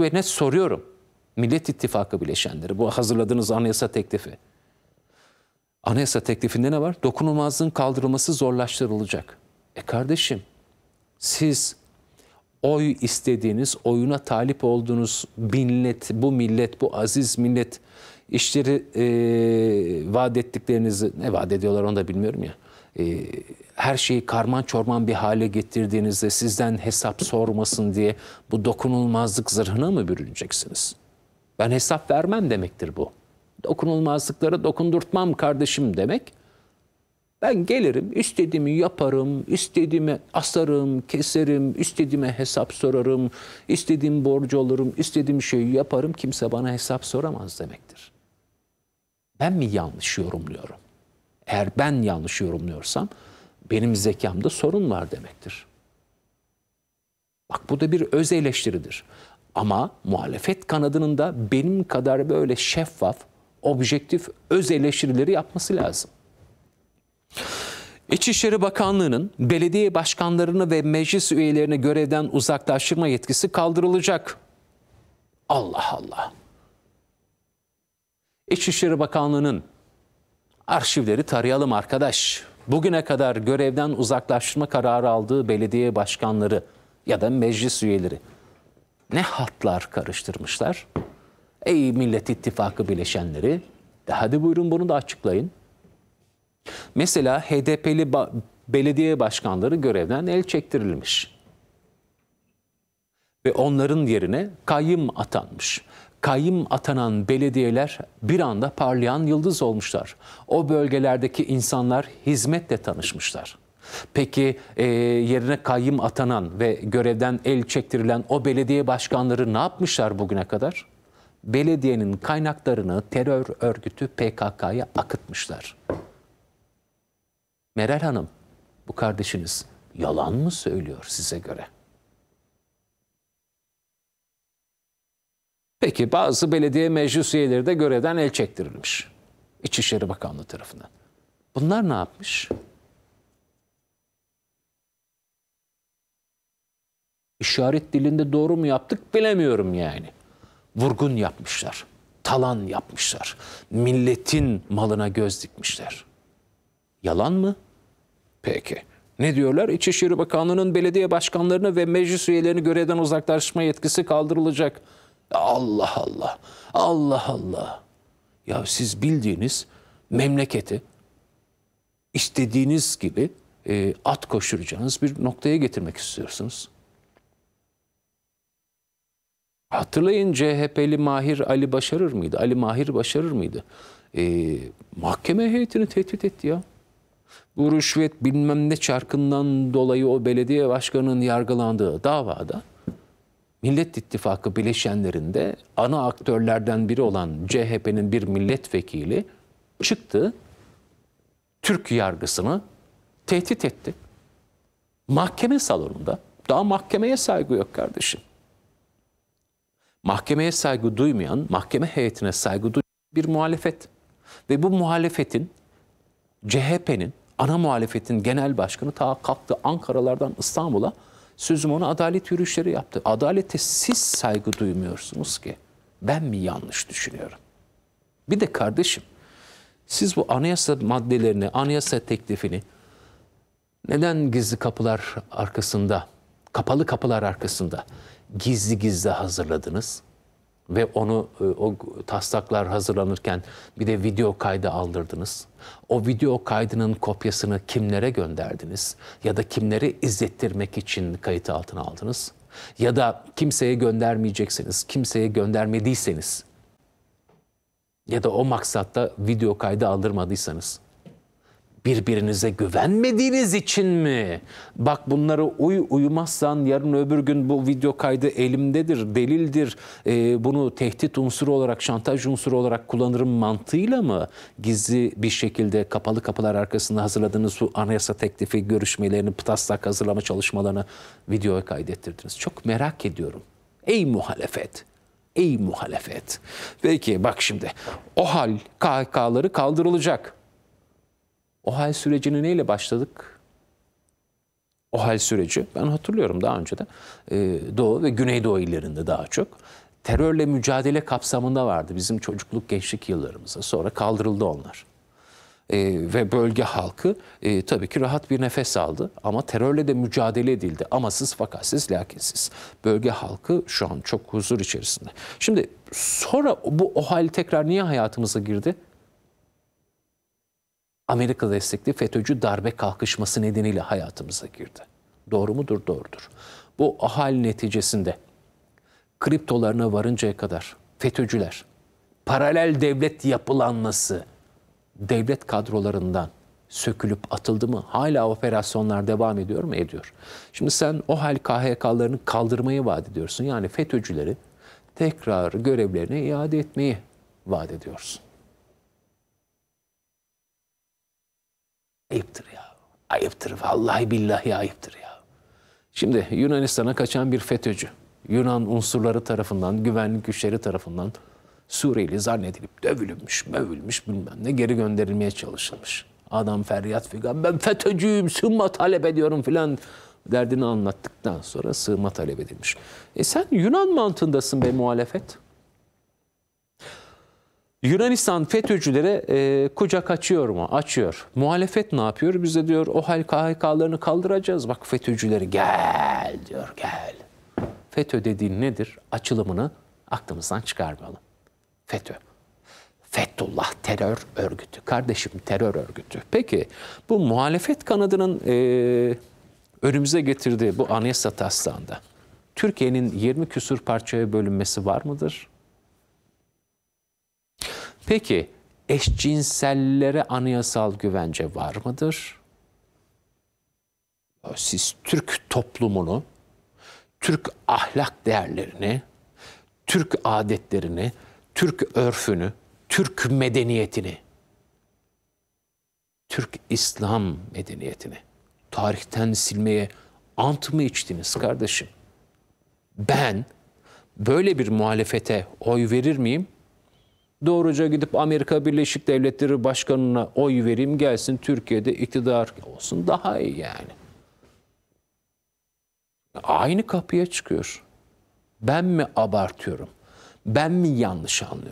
Ve net soruyorum. Millet İttifakı bileşenleri bu hazırladığınız anayasa teklifi. Anayasa teklifinde ne var? Dokunulmazlığın kaldırılması zorlaştırılacak. E kardeşim siz oy istediğiniz, oyuna talip olduğunuz millet, bu millet, bu aziz millet işleri e, vaat ettiklerinizi, ne vaat ediyorlar onu da bilmiyorum ya e, her şeyi karman çorman bir hale getirdiğinizde sizden hesap sormasın diye bu dokunulmazlık zırhına mı bürüneceksiniz? Ben hesap vermem demektir bu. Dokunulmazlıklara dokundurtmam kardeşim demek. Ben gelirim, istediğimi yaparım, istediğimi asarım, keserim, istediğime hesap sorarım, istediğim borcu olurum, istediğim şeyi yaparım, kimse bana hesap soramaz demektir. Ben mi yanlış yorumluyorum? Eğer ben yanlış yorumluyorsam benim zekamda sorun var demektir. Bak bu da bir öz eleştiridir. Ama muhalefet kanadının da benim kadar böyle şeffaf, objektif öz eleştirileri yapması lazım. İçişleri Bakanlığı'nın belediye başkanlarını ve meclis üyelerini görevden uzaklaştırma yetkisi kaldırılacak. Allah Allah. İçişleri Bakanlığı'nın Arşivleri tarayalım arkadaş. Bugüne kadar görevden uzaklaştırma kararı aldığı belediye başkanları ya da meclis üyeleri ne hatlar karıştırmışlar? Ey Millet İttifakı bileşenleri, de hadi buyurun bunu da açıklayın. Mesela HDP'li belediye başkanları görevden el çektirilmiş. Ve onların yerine kayyım atanmış kayyım atanan belediyeler bir anda parlayan yıldız olmuşlar. O bölgelerdeki insanlar hizmetle tanışmışlar. Peki e, yerine kayyım atanan ve görevden el çektirilen o belediye başkanları ne yapmışlar bugüne kadar? Belediyenin kaynaklarını terör örgütü PKK'ya akıtmışlar. Meral Hanım, bu kardeşiniz yalan mı söylüyor size göre? Peki bazı belediye meclis üyeleri de görevden el çektirilmiş. İçişleri Bakanlığı tarafından. Bunlar ne yapmış? İşaret dilinde doğru mu yaptık bilemiyorum yani. Vurgun yapmışlar. Talan yapmışlar. Milletin malına göz dikmişler. Yalan mı? Peki. Ne diyorlar? İçişleri Bakanlığı'nın belediye başkanlarını ve meclis üyelerini görevden uzaklaştırma yetkisi kaldırılacak. Allah Allah. Allah Allah. Ya siz bildiğiniz memleketi istediğiniz gibi e, at koşturacağınız bir noktaya getirmek istiyorsunuz. Hatırlayın CHP'li Mahir Ali başarır mıydı? Ali Mahir başarır mıydı? E, mahkeme heyetini tehdit etti ya. Bu rüşvet bilmem ne çarkından dolayı o belediye başkanının yargılandığı davada Millet İttifakı bileşenlerinde ana aktörlerden biri olan CHP'nin bir milletvekili çıktı. Türk yargısını tehdit etti. Mahkeme salonunda daha mahkemeye saygı yok kardeşim. Mahkemeye saygı duymayan, mahkeme heyetine saygı duymayan bir muhalefet. Ve bu muhalefetin, CHP'nin, ana muhalefetin genel başkanı ta kalktı Ankara'lardan İstanbul'a Sözüm ona adalet yürüyüşleri yaptı. Adalete siz saygı duymuyorsunuz ki. Ben mi yanlış düşünüyorum? Bir de kardeşim siz bu anayasa maddelerini, anayasa teklifini neden gizli kapılar arkasında, kapalı kapılar arkasında gizli gizli hazırladınız? ve onu e, o taslaklar hazırlanırken bir de video kaydı aldırdınız. O video kaydının kopyasını kimlere gönderdiniz ya da kimleri izlettirmek için kayıt altına aldınız? Ya da kimseye göndermeyeceksiniz, kimseye göndermediyseniz ya da o maksatta video kaydı aldırmadıysanız Birbirinize güvenmediğiniz için mi? Bak bunları uy uyumazsan yarın öbür gün bu video kaydı elimdedir, delildir. E, bunu tehdit unsuru olarak, şantaj unsuru olarak kullanırım mantığıyla mı? Gizli bir şekilde kapalı kapılar arkasında hazırladığınız bu anayasa teklifi görüşmelerini, pıtaslak hazırlama çalışmalarını videoya kaydettirdiniz. Çok merak ediyorum. Ey muhalefet! Ey muhalefet. Peki bak şimdi o hal KKları kaldırılacak. O hal sürecini neyle başladık? O hal süreci ben hatırlıyorum daha önce de e, Doğu ve Güneydoğu illerinde daha çok terörle mücadele kapsamında vardı bizim çocukluk gençlik yıllarımızda. Sonra kaldırıldı onlar. E, ve bölge halkı e, tabii ki rahat bir nefes aldı ama terörle de mücadele edildi. Amasız, fakatsiz, lakinsiz. Bölge halkı şu an çok huzur içerisinde. Şimdi sonra bu o hal tekrar niye hayatımıza girdi? Amerika destekli FETÖ'cü darbe kalkışması nedeniyle hayatımıza girdi. Doğru mudur? Doğrudur. Bu hal neticesinde kriptolarına varıncaya kadar FETÖ'cüler, paralel devlet yapılanması devlet kadrolarından sökülüp atıldı mı? Hala operasyonlar devam ediyor mu? Ediyor. Şimdi sen o hal KHK'larını kaldırmayı vaat ediyorsun. Yani FETÖ'cüleri tekrar görevlerine iade etmeyi vaat ediyorsun. Ayıptır ya. Ayıptır. Vallahi billahi ayıptır ya. Şimdi Yunanistan'a kaçan bir FETÖ'cü. Yunan unsurları tarafından, güvenlik güçleri tarafından Suriyeli zannedilip dövülmüş, mövülmüş bilmem ne geri gönderilmeye çalışılmış. Adam feryat figan ben FETÖ'cüyüm, sığınma talep ediyorum filan derdini anlattıktan sonra sığınma talep edilmiş. E sen Yunan mantığındasın be muhalefet. Yunanistan FETÖ'cülere e, kucak açıyor mu? Açıyor. Muhalefet ne yapıyor? Bize diyor o KHK'larını kaldıracağız. Bak FETÖ'cüleri gel diyor gel. FETÖ dediğin nedir? Açılımını aklımızdan çıkarmayalım. FETÖ. Fethullah terör örgütü. Kardeşim terör örgütü. Peki bu muhalefet kanadının e, önümüze getirdiği bu anayasa taslağında Türkiye'nin 20 küsur parçaya bölünmesi var mıdır? Peki eşcinsellere anayasal güvence var mıdır? Siz Türk toplumunu, Türk ahlak değerlerini, Türk adetlerini, Türk örfünü, Türk medeniyetini, Türk İslam medeniyetini tarihten silmeye ant mı içtiniz kardeşim? Ben böyle bir muhalefete oy verir miyim? doğruca gidip Amerika Birleşik Devletleri Başkanı'na oy vereyim gelsin Türkiye'de iktidar olsun daha iyi yani. Aynı kapıya çıkıyor. Ben mi abartıyorum? Ben mi yanlış anlıyorum?